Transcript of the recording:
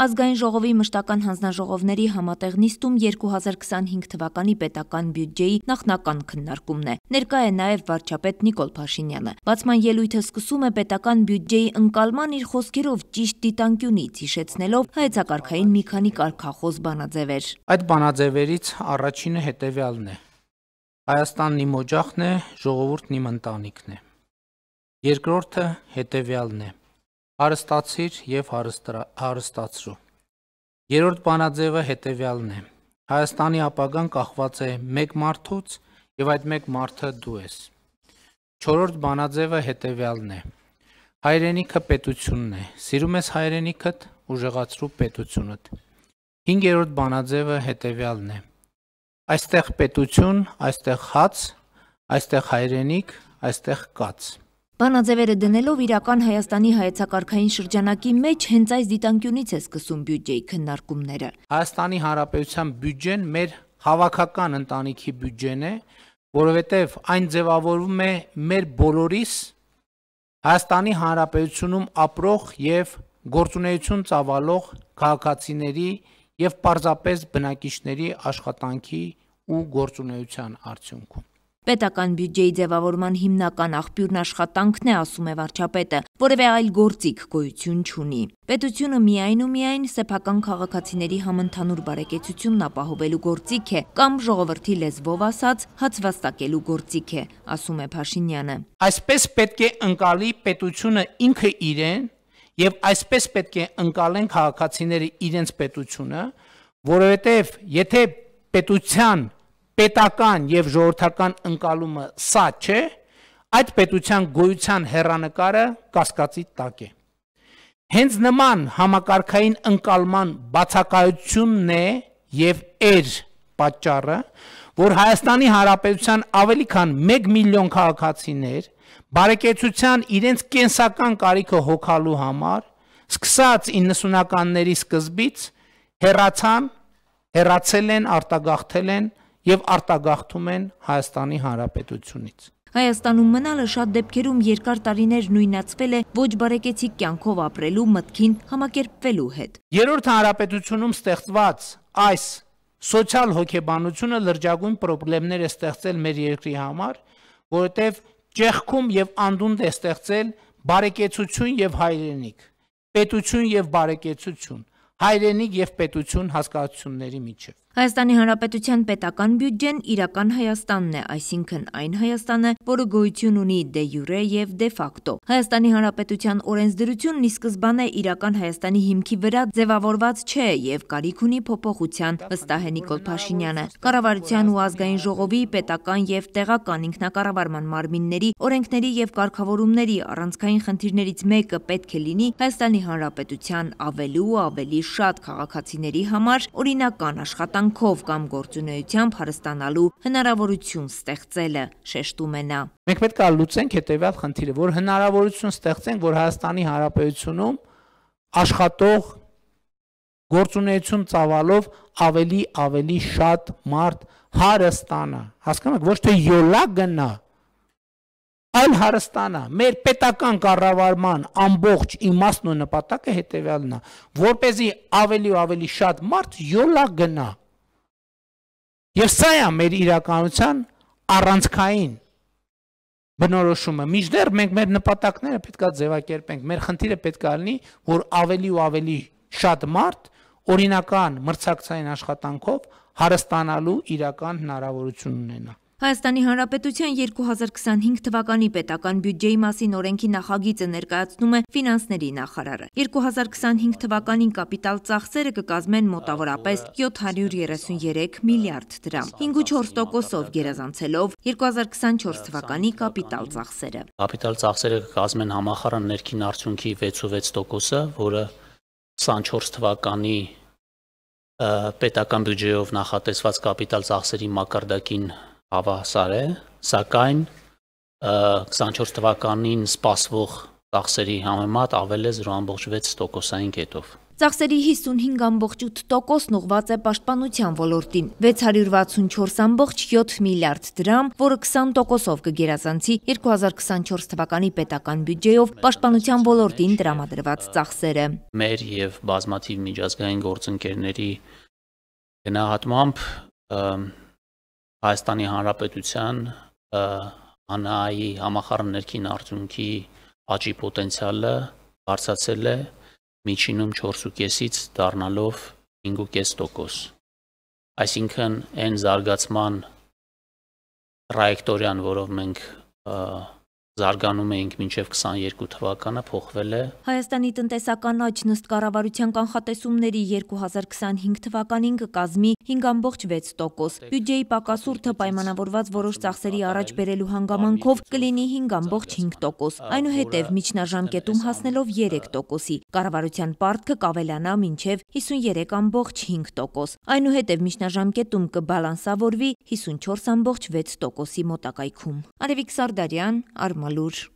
Ազգային ժողովի մշտական հանձնաժողովների համատեղ նիստում 2025 թվականի պետական բյուջեի նախնական քննարկումն է։ Ներկա է նաև վարչապետ Նիկոլ Փաշինյանը։ Բացման ելույթը սկսում է պետական բյուջեի ընկալման իր խոսքերով ճիշտ դիտանկյունից հիշեցնելով հայեցակարգային մի քանի կարգախոս բանաձևեր։ Այդ բանաձևերից առաջինը հետևյալն է. Հայաստանն իմ օջախն է, ժողովուրդն իմ ընտանիքն է։ Երկրորդը հետևյալն է հարստացիր եւ հարստացրու։ Երրորդ բանաձևը հետեւյալն է։ Հայաստանի ապագան կախված է մեկ մարդուց եւ այդ մեկ մարդը դու ես։ Չորրորդ բանաձևը հետեւյալն է։ Հայրենիքը պետությունն է։ Սիրում ես հայրենիքդ, ուժեղացրու պետությունդ։ Հինգերորդ բանաձևը հետեւյալն է։ Այստեղ պետություն, այստեղ հաց, այստեղ հայրենիք, այստեղ կաց։ Բանաձևերը դնելով իրական Հայաստանի հայեցակարգային շրջանակի մեջ հենց այս դիտանկյունից է սկսում բյուջեի քննարկումները։ Հայաստանի Հանրապետության բյուջեն մեր հավաքական ընտանիքի բյուջեն է, որովհետև այն ձևավորվում է մեր բոլորիս Հայաստանի Հանրապետությունում ապրող եւ գործունեություն ծավալող քաղաքացիների եւ պարզապես բնակիչների աշխատանքի ու գործունեության արդյունքում։ Պետական բյուջեի ձևավորման հիմնական աղբյուրն աշխատանքն է, ասում է վարչապետը, որևէ այլ գործիք գոյություն չունի։ Պետությունը միայն ու միայն սեփական քաղաքացիների համընդհանուր բարեկեցությունն ապահովելու գործիք է կամ ժողովրդի լեզվով ասած հացվաստակելու գործիք է, ասում է Փաշինյանը։ Այսպես պետք է ընկալի պետությունը ինքը իրեն եւ այսպես պետք է ընկալեն քաղաքացիները իրենց պետությունը, որովհետեւ եթե պետության պետական եւ ժողովրդական ընկալումը սա չէ, այդ պետության գոյության հերանեկարը կասկածի տակ է։ Հենց նման համակարգային ընկալման բացակայությունն է եւ էր պատճառը, որ Հայաստանի Հանրապետության ավելի քան 1 միլիոն քաղաքացիներ բարեկեցության իրենց կենսական կարիքը հոգալու համար սկսած 90-ականների սկզբից հերացան, հերացել են, արտագաղթել են եւ արտագաղթում են Հայաստանի Հանրապետությունից։ Հայաստանում մնալը շատ դեպքերում երկար տարիներ նույնացվել է ոչ բարեկեցիկ կյանքով ապրելու մտքին համակերպվելու հետ։ Երորդ հանրապետությունում ստեղծված այս սոցիալ հոգեբանությունը լրջագույն խնդիրներ է ստեղծել մեր երկրի համար, որովհետև ճեղքում եւ անդունդ է ստեղծել բարեկեցություն եւ հայրենիք, պետություն եւ բարեկեցություն հայրենիք եւ պետություն հասկացությունների միջեւ։ Հայաստանի Հանրապետության պետական բյուջեն իրական Հայաստանն է, այսինքն այն Հայաստանը, որը գոյություն ունի դե յուրե եւ դե ֆակտո։ Հայաստանի Հանրապետության օրենսդրությունն ի սկզբանե իրական Հայաստանի հիմքի վրա ձևավորված չէ եւ կարիք ունի փոփոխության, վստահ է Նիկոլ Փաշինյանը։ Կառավարության ու ազգային ժողովի պետական եւ տեղական ինքնակառավարման մարմինների օրենքների եւ կարգավորումների առանցքային խնդիրներից մեկը պետք է լինի Հայաստանի Հանրապետության ավելի ու ավելի շատ քաղաքացիների համար օրինական աշխատանքով կամ գործունեությամբ հարստանալու հնարավորություն ստեղծելը, շեշտում է նա։ Մենք պետք է լուծենք հետևյալ խնդիրը, որ հնարավորություն ստեղծենք, որ Հայաստանի Հանրապետությունում աշխատող գործունեություն ծավալով ավելի ավելի շատ մարդ հարստանա։ Հասկանում եք, ոչ թե յոլա գնա, այլ հարստանա։ Մեր պետական կառավարման ամբողջ իմաստն ու նպատակը հետեւյալն է, որ เป զի ավելի ու ավելի շատ մարդ յոլա գնա։ Եվ սա է մեր իրականության առանցքային բնորոշումը։ Միջդեռ մենք մեր նպատակները պետքա ձևակերպենք։ Մեր խնդիրը պետքա լինի, որ ավելի ու ավելի շատ մարդ օրինական մրցակցային աշխատանքով հարստանալու իրական հնարավորություն ունենա։ Հայաստանի Հանրապետության 2025 թվականի պետական բյուջեի մասին օրենքի նախագիծը ներկայացնում է ֆինանսների նախարարը։ 2025 թվականին կապիտալ ծախսերը կկազմեն մոտավորապես 733 միլիարդ դրամ, 5.4%-ով գերազանցելով 2024 թվականի կապիտալ ծախսերը։ Կապիտալ ծախսերը կկազմեն համախառն ներքին արդյունքի 6.6%-ը, որը 24 թվականի պետական բյուջեով նախատեսված կապիտալ ծախսերի մակարդակին հավասար է, սակայն 24 թվականին սպասվող ծախսերի համեմատ ավել է 0.6%-ային կետով։ Ծախսերի 55.8%-ն ուղված է պաշտպանության ոլորտին, 664.7 միլիարդ դրամ, որը 20%-ով կգերազանցի 2024 թվականի պետական բյուջեով պաշտպանության ոլորտին տրամադրված ծախսերը։ Մեր եւ բազմաթիվ միջազգային գործընկերների գնահատմամբ Հայաստանի Հանրապետության ԱՆԱ-ի համախառն ներքին արդյունքի աճի պոտենցիալը բարձրացել է միջինում 4.5-ից դառնալով 5.5%։ Այսինքն, այն զարգացման տраեկտորիան, որով մենք և, զարգանում էինք մինչև 22 թվականը փոխվել է։ Հայաստանի տնտեսական աճն ըստ կառավարության կանխատեսումների 2025 թվականին կկազմի 5.6%։ Բյուջեի պակասուրդը պայմանավորված որոշ ծախսերի առաջ բերելու հանգամանքով կլինի 5.5%։ Այնուհետև միջնաժամկետում հասնելով 3%-ի։ Կառավարության պարտքը կավելանա մինչև 53.5%։ Այնուհետև միջնաժամկետում կբալանսավորվի 54.6%-ի մոտակայքում։ Արևիկ Սարդարյան, Արմ Malur